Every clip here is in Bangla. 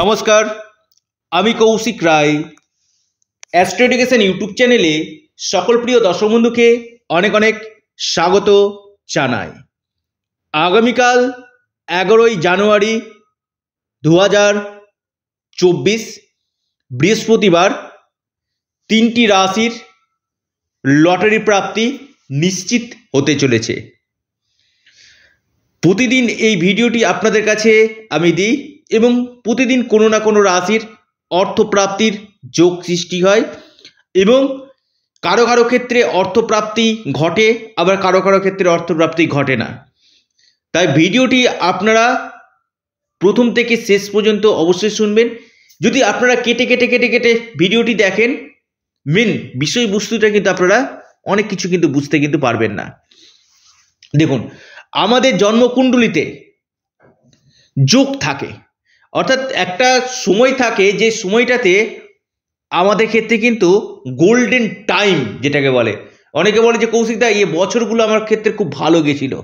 নমস্কার আমি Kaushik Roy astro education YouTube চ্যানেলে সকল প্রিয় দর্শক বন্ধুকে অনেক অনেক স্বাগত জানাই আগামীকাল এগারোই জানুয়ারি দু হাজার চব্বিশ বৃহস্পতিবার তিনটি রাশির লটারি প্রাপ্তি নিশ্চিত হতে চলেছে প্রতিদিন এই ভিডিওটি আপনাদের কাছে আমি দিই এবং প্রতিদিন কোনো না কোনো রাশির অর্থপ্রাপ্তির যোগ সৃষ্টি হয় এবং কারো কারো ক্ষেত্রে অর্থপ্রাপ্তি ঘটে আবার কারো কারো ক্ষেত্রে অর্থপ্রাপ্তি ঘটে না তাই ভিডিওটি আপনারা প্রথম থেকে শেষ পর্যন্ত অবশ্যই শুনবেন যদি আপনারা কেটে কেটে কেটে কেটে ভিডিওটি দেখেন মেন বিষয়বস্তুটা কিন্তু আপনারা অনেক কিছু কিন্তু বুঝতে কিন্তু পারবেন না দেখুন আমাদের জন্মকুণ্ডলিতে যোগ থাকে অর্থাৎ একটা সময় থাকে যে সময়টাতে আমাদের ক্ষেত্রে কিন্তু গোল্ডেন টাইম যেটাকে বলে অনেকে বলে যে কৌশিকদা এই বছরগুলো আমার ক্ষেত্রে খুব ভালো গেছিলো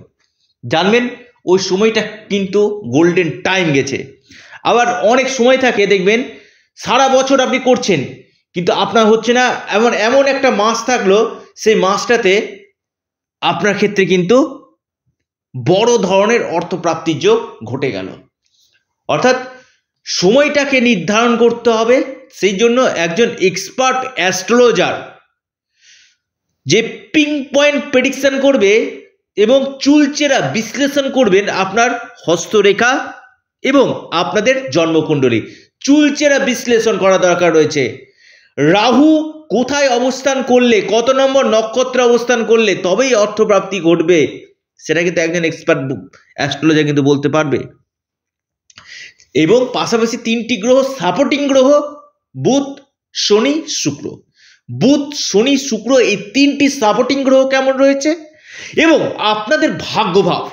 জানবেন ওই সময়টা কিন্তু গোল্ডেন টাইম গেছে আবার অনেক সময় থাকে দেখবেন সারা বছর আপনি করছেন কিন্তু আপনার হচ্ছে না এমন এমন একটা মাস থাকলো সেই মাসটাতে আপনার ক্ষেত্রে কিন্তু বড় ধরনের অর্থপ্রাপ্তির যোগ ঘটে গেল অর্থাৎ সময়টাকে নির্ধারণ করতে হবে সেই জন্য একজন এক্সপার্ট অ্যাস্ট্রোলজার যে পিং পয়েন্ট প্রেডিকশন করবে এবং চুলচেরা বিশ্লেষণ করবেন আপনার হস্তরেখা এবং আপনাদের জন্মকুণ্ডলী চুলচেরা বিশ্লেষণ করা দরকার রয়েছে রাহু কোথায় অবস্থান করলে কত নম্বর নক্ষত্রে অবস্থান করলে তবেই অর্থপ্রাপ্তি ঘটবে সেটা কিন্তু একজন এক্সপার্ট অ্যাস্ট্রোলজার কিন্তু বলতে পারবে এবং পাশাপাশি তিনটি গ্রহ সাপোর্টিং গ্রহ বুধ শনি শুক্র বুধ শনি শুক্র এই তিনটি সাপোর্টিং গ্রহ কেমন রয়েছে এবং আপনাদের ভাগ্যভাব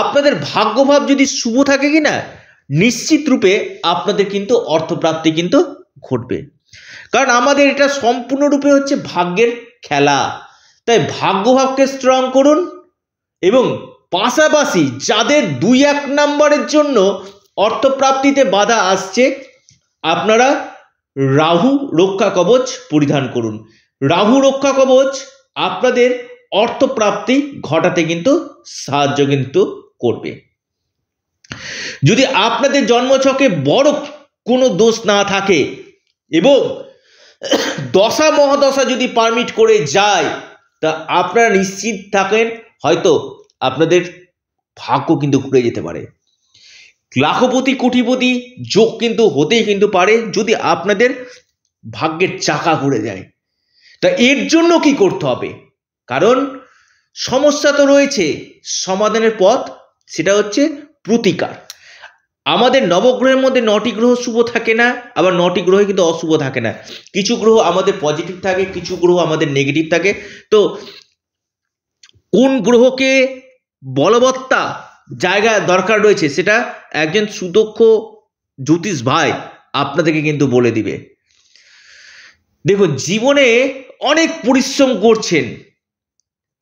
আপনাদের ভাগ্যভাব যদি শুভ থাকে কি না নিশ্চিত রূপে আপনাদের কিন্তু অর্থপ্রাপ্তি কিন্তু ঘটবে কারণ আমাদের এটা সম্পূর্ণরূপে হচ্ছে ভাগ্যের খেলা তাই ভাগ্যভাবকে স্ট্রং করুন এবং পাশাপাশি যাদের দুই এক নাম্বারের জন্য অর্থপ্রাপ্তিতে বাধা আসছে আপনারা রাহু রক্ষা কবচ পরিধান করুন রাহু রক্ষা কবচ আপনাদের অর্থপ্রাপ্তি ঘটাতে কিন্তু সাহায্য কিন্তু করবে যদি আপনাদের জন্মছকে বড় কোনো দোষ না থাকে এবং দশা মহাদশা যদি পারমিট করে যায় তা আপনারা নিশ্চিত থাকেন হয়তো আপনাদের ভাগ্য কিন্তু ঘুরে যেতে পারে লাখপতি কোটিপতি যোগ কিন্তু হতেই কিন্তু পারে যদি আপনাদের ভাগ্যের চাকা ঘুরে যায় তা এর জন্য কি করতে হবে কারণ সমস্যা তো রয়েছে সমাধানের পথ সেটা হচ্ছে প্রতিকার আমাদের নবগ্রহের মধ্যে নটি গ্রহ শুভ থাকে না আবার নটি গ্রহে কিন্তু অশুভ থাকে না কিছু গ্রহ আমাদের পজিটিভ থাকে কিছু গ্রহ আমাদের নেগেটিভ থাকে তো কোন গ্রহকে বলবত্তা জায়গা দরকার রয়েছে সেটা একজন সুদক্ষ জ্যোতিষ ভাই আপনাদেরকে কিন্তু বলে দিবে দেখুন জীবনে অনেক পরিশ্রম করছেন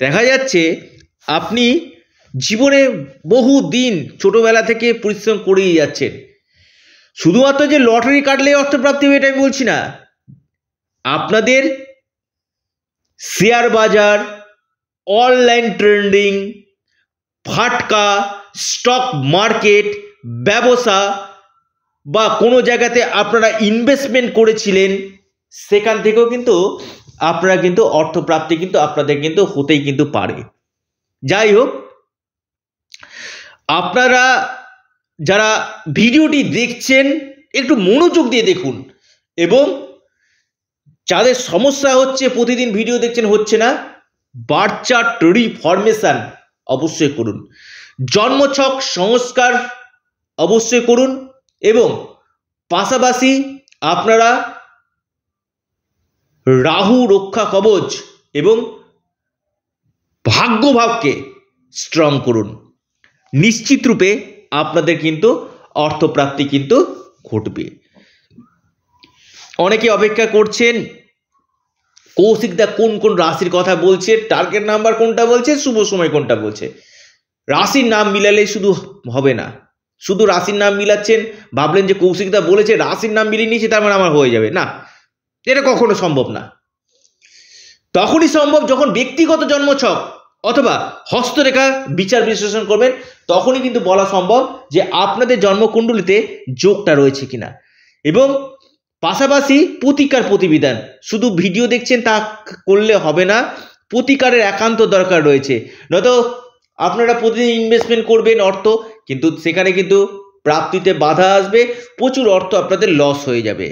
দেখা যাচ্ছে আপনি জীবনে বহু দিন ছোটোবেলা থেকে পরিশ্রম করেই যাচ্ছেন শুধুমাত্র যে লটারি কাটলে অর্থপ্রাপ্তি হবে এটা আমি বলছি না আপনাদের শেয়ার বাজার অনলাইন ট্রেন্ডিং ফাটকা স্টক মার্কেট ব্যবসা বা কোনো জায়গাতে আপনারা ইনভেস্টমেন্ট করেছিলেন সেখান থেকেও কিন্তু আপনারা কিন্তু অর্থপ্রাপ্তি কিন্তু আপনাদের কিন্তু হতেই কিন্তু পারে যাই হোক আপনারা যারা ভিডিওটি দেখছেন একটু মনোযোগ দিয়ে দেখুন এবং যাদের সমস্যা হচ্ছে প্রতিদিন ভিডিও দেখছেন হচ্ছে না বার্চার রিফরমেশান অবশ্যই করুন জন্মছক সংস্কার অবশ্যই করুন এবং পাশাপাশি আপনারা রাহু রক্ষা কবচ এবং ভাগ্যভাবকে স্ট্রং করুন নিশ্চিত রূপে আপনাদের কিন্তু অর্থপ্রাপ্তি কিন্তু ঘটবে অনেকে অপেক্ষা করছেন কৌশিকদা কোন কোন রাশির কথা বলছে টার্গেট নাম্বার কোনটা বলছে শুভ সময় কোনটা বলছে রাশির নাম মিলালে শুধু হবে না শুধু রাশির নাম মিলাচ্ছেন ভাবলেন যে কৌশিকদা বলেছে রাশির নাম মিলিয়ে নিয়েছে তার মানে আমার হয়ে যাবে না এটা কখনো সম্ভব না তখনই সম্ভব যখন ব্যক্তিগত জন্মছক অথবা হস্তরেখা বিচার বিশ্লেষণ করবেন তখনই কিন্তু বলা সম্ভব যে আপনাদের জন্মকুণ্ডলিতে যোগটা রয়েছে কিনা এবং পাশাপাশি প্রতিকার প্রতিবিধান শুধু ভিডিও দেখছেন তা করলে হবে না প্রতিকারের একান্ত দরকার রয়েছে নয়তো আপনারা প্রতিদিন ইনভেস্টমেন্ট করবেন অর্থ কিন্তু সেখানে কিন্তু প্রাপ্তিতে বাধা আসবে প্রচুর অর্থ আপনাদের লস হয়ে যাবে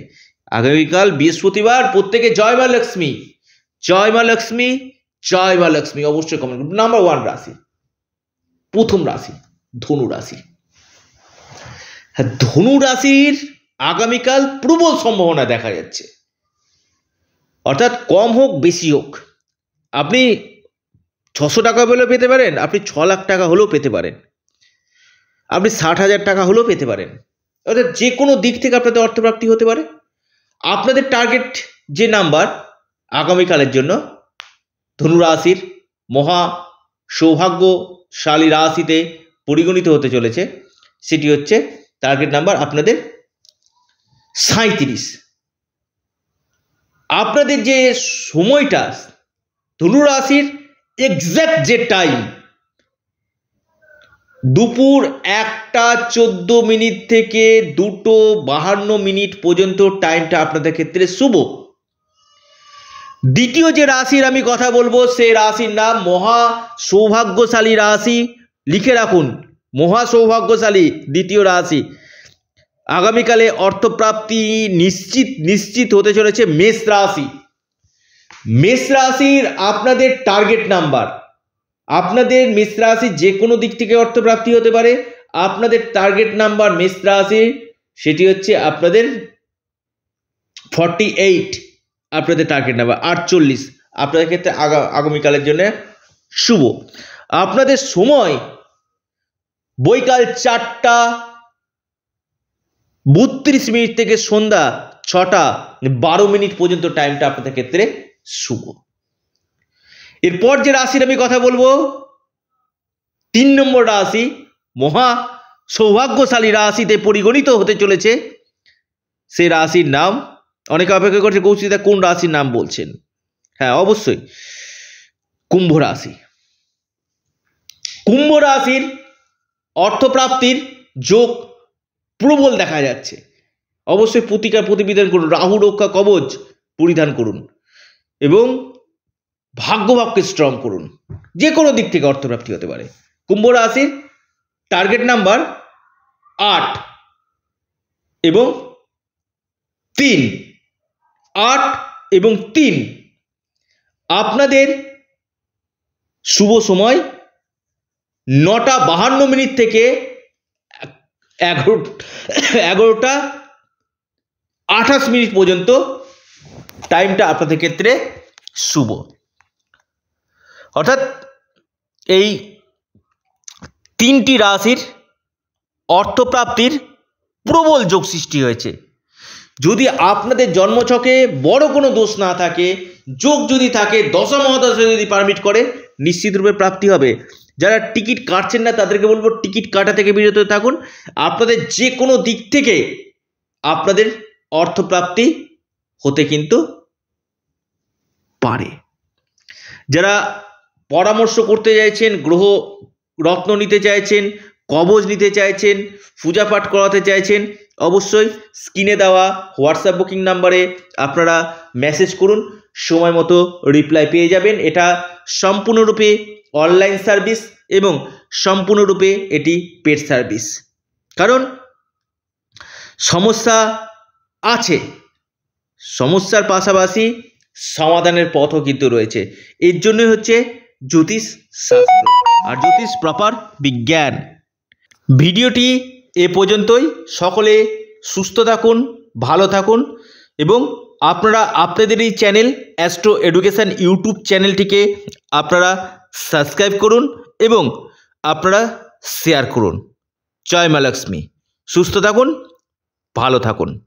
আগামীকাল বৃহস্পতিবার প্রত্যেকে জয় মা লক্ষ্মী জয় মা লক্ষ্মী জয় মা লক্ষ্মী অবশ্যই কমেন্ট নাম্বার ওয়ান রাশি প্রথম রাশি ধনু রাশি হ্যাঁ ধনু রাশির আগামীকাল প্রবল সম্ভাবনা দেখা যাচ্ছে অর্থাৎ কম হোক বেশি হোক আপনি ছশো টাকা হলেও পেতে পারেন আপনি ছ লাখ টাকা হলেও পেতে পারেন আপনি ষাট হাজার টাকা হলেও পেতে পারেন অর্থাৎ যে কোনো দিক থেকে আপনাদের অর্থপ্রাপ্তি হতে পারে আপনাদের টার্গেট যে নাম্বার আগামীকালের জন্য ধনুরাশির মহা সৌভাগ্যশালী রাশিতে পরিগণিত হতে চলেছে সেটি হচ্ছে টার্গেট নাম্বার আপনাদের সাঁত্রিশ আপনাদের যে সময়টা ধনুরাশির এক্স্যাক্ট যে টাইম দুপুর একটা চোদ্দ মিনিট থেকে দুটো বাহান্ন মিনিট পর্যন্ত টাইমটা আপনাদের ক্ষেত্রে শুভ দ্বিতীয় যে রাশির আমি কথা বলবো সে রাশির নাম মহা সৌভাগ্যশালী রাশি লিখে রাখুন মহা সৌভাগ্যশালী দ্বিতীয় রাশি আগামীকালে অর্থপ্রাপ্তি নিশ্চিত নিশ্চিত হতে চলেছে মেষ রাশি মেষ রাশির আপনাদের টার্গেট নাম্বার আপনাদের মেষ রাশি যে কোনো দিক থেকে অর্থপ্রাপ্তি হতে পারে আপনাদের টার্গেট নাম্বার মেষ রাশি সেটি হচ্ছে আপনাদের ফর্টি এইট আপনাদের টার্গেট নাম্বার আটচল্লিশ আপনাদের ক্ষেত্রে আগামীকালের জন্য শুভ আপনাদের সময় বৈকাল চারটা বত্রিশ মিনিট থেকে সন্ধ্যা ছটা মানে বারো মিনিট পর্যন্ত টাইমটা আপনাদের ক্ষেত্রে শুভ এরপর যে রাশির আমি কথা বলবো তিন নম্বর রাশি মহা সৌভাগ্যশালী রাশিতে পরিগণিত হতে চলেছে সে রাশির নাম অনেকে অপেক্ষা করছে কৌশিতা কোন রাশির নাম বলছেন হ্যাঁ অবশ্যই কুম্ভ রাশি কুম্ভ রাশির অর্থপ্রাপ্তির যোগ প্রবল দেখা যাচ্ছে অবশ্যই প্রতিকার প্রতিবিধান করুন রাহু রক্ষা কবচ পরিধান করুন এবং ভাগ্যভাবকে স্ট্রং করুন যে কোনো দিক থেকে অর্থপ্রাপ্তি হতে পারে কুম্ভ রাশির টার্গেট নাম্বার আট এবং তিন আট এবং তিন আপনাদের শুভ সময় নটা বাহান্ন মিনিট থেকে এগারো এগারোটা আঠাশ মিনিট পর্যন্ত টাইমটা আপনাদের ক্ষেত্রে শুভ অর্থাৎ এই তিনটি রাশির অর্থপ্রাপ্তির প্রবল যোগ সৃষ্টি হয়েছে যদি আপনাদের জন্মছকে বড় কোনো দোষ না থাকে যোগ যদি থাকে দশম মহাদশা যদি পারমিট করে নিশ্চিতরূপে প্রাপ্তি হবে যারা টিকিট কাটছেন না তাদেরকে বলবো টিকিট কাটা থেকে বিরত থাকুন আপনাদের যে কোনো দিক থেকে আপনাদের অর্থপ্রাপ্তি হতে কিন্তু পারে যারা পরামর্শ করতে চাইছেন গ্রহ রত্ন নিতে চাইছেন কবজ নিতে চাইছেন পূজা পাঠ করাতে চাইছেন অবশ্যই স্ক্রিনে দেওয়া হোয়াটসঅ্যাপ বুকিং নাম্বারে আপনারা মেসেজ করুন সময় মতো রিপ্লাই পেয়ে যাবেন এটা সম্পূর্ণরূপে অনলাইন সার্ভিস এবং সম্পূর্ণরূপে এটি পেড সার্ভিস কারণ সমস্যা আছে সমস্যার পাশাপাশি সমাধানের পথও কিন্তু রয়েছে এর জন্যই হচ্ছে জ্যোতিষ শাস্ত্র আর জ্যোতিষ প্রপার বিজ্ঞান ভিডিওটি এ পর্যন্তই সকলে সুস্থ থাকুন ভালো থাকুন এবং আপনারা আপনাদের এই চ্যানেল অ্যাস্ট্রো এডুকেশান ইউটিউব চ্যানেলটিকে আপনারা সাবস্ক্রাইব করুন এবং আপনারা শেয়ার করুন জয় মা লক্ষ্মী সুস্থ থাকুন ভালো থাকুন